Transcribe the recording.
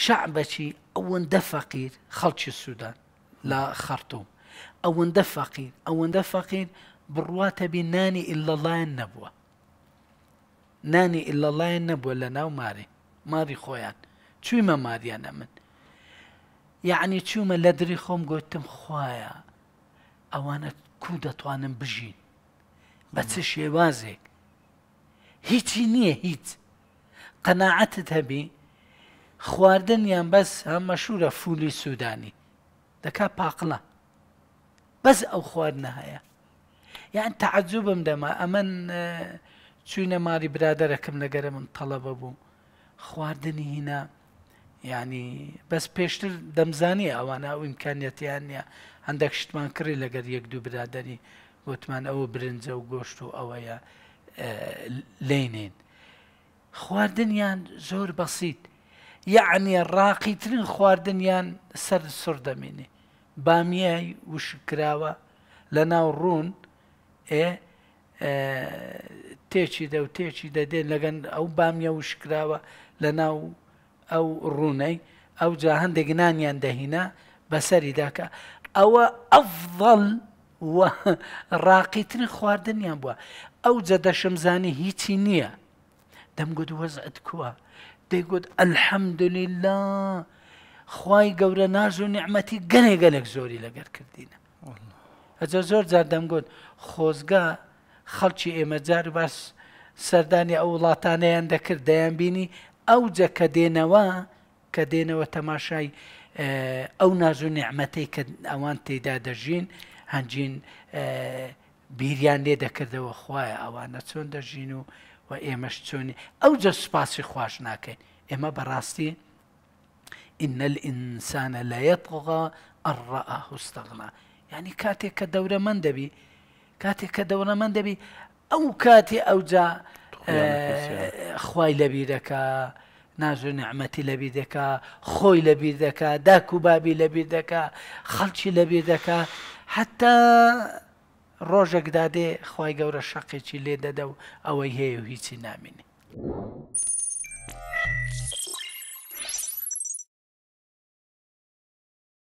شعبتي او فقير خلتش السودان لا خرطوم او فقير او فقير بالرواتب ناني الا الله النبوه ناني الا الله النبوه لنا وماري ماري خويان چوی ما انا من يعني چوومە لدري خوم قلتم خويا او انا کو دەتوانم بجين بس چه شێوازێک هیچی نییە هيت قناعتها هەبی خواردنیان بەس هەم مەشورە فولی سوودانی دەکا پاقڵە بەس ئەو خواردنە هەیە یان تعجوبم دەما ئەمەن چوینە ماری برادەرەکەم لەگەرە من تەڵەبە بوو خواردنی هینا ینی بەس پێشتر دەمزانی ئەوانە ئەو ئیمکانەتیان نیە هەندێک شتمان کڕی لەگەر یەک دوو برادری گوتمان ئەوە برنجە و گۆشت و ئەوەیە لینین خواردنیان زۆر بەسییت یعنی ڕاقیترین خواردنیان سەر سڕ دەمێنێ بامیای وشکراوە لە ناو ڕوون ئێ تێکی دە و تێکی دەدێن لەگەن ئەو بامیە وشکراوە لە ناو ئەو ڕوونەی ئەو جا هەندێک نانیان دەهینا بەسەری داکە ئەوە ئەفڵ ڕاقیترین خواردنیان بووە ئەو جەدەشمزانی هیچی نییە دەمگوت وەزعت کووە دەیگوت ئەلحەمدلیلا خی گەورە ناز و نعممەتی گەنێ گەلێک زۆری لەگەر کردینە ئەجا زۆر جار دەمگوت خۆزگا خەڵکی ئێمەجار باس سەردانی ئەو وڵاتانەیان دەکرد دەیان بینی ئەو جە کە دێنەوە کە دێنەوە تەماشای ئەو ناز و نعممەتی کە ئەوان تێدا دەژین هەنجین بیریان لێ دەکردەوە خخوایە ئەوانە چۆن دەژین و و ئێمەش چۆنی ئەو جە سوپاسی خوۆش ناکەین ئێمە بەڕاستی ئینە ئینسانە لە یەتغا ئەڕە هوستەغنا ینی کاتێک کە دەورە من دەبی کاتێک کە دەورە من دەبی ئەو کاتێ ئەوجا خی لەبیرەکە ناژۆ نعممەتی لەبی دەکا خۆی لەبیر دەکا داک و بابی لەبیر دەکا خەڵکی لەبیر دەکا حتا ڕۆژێکدا دێ خی گەورە شەقێکی لێ دەدە و ئەوەی هەیە و هیچی نامینێ.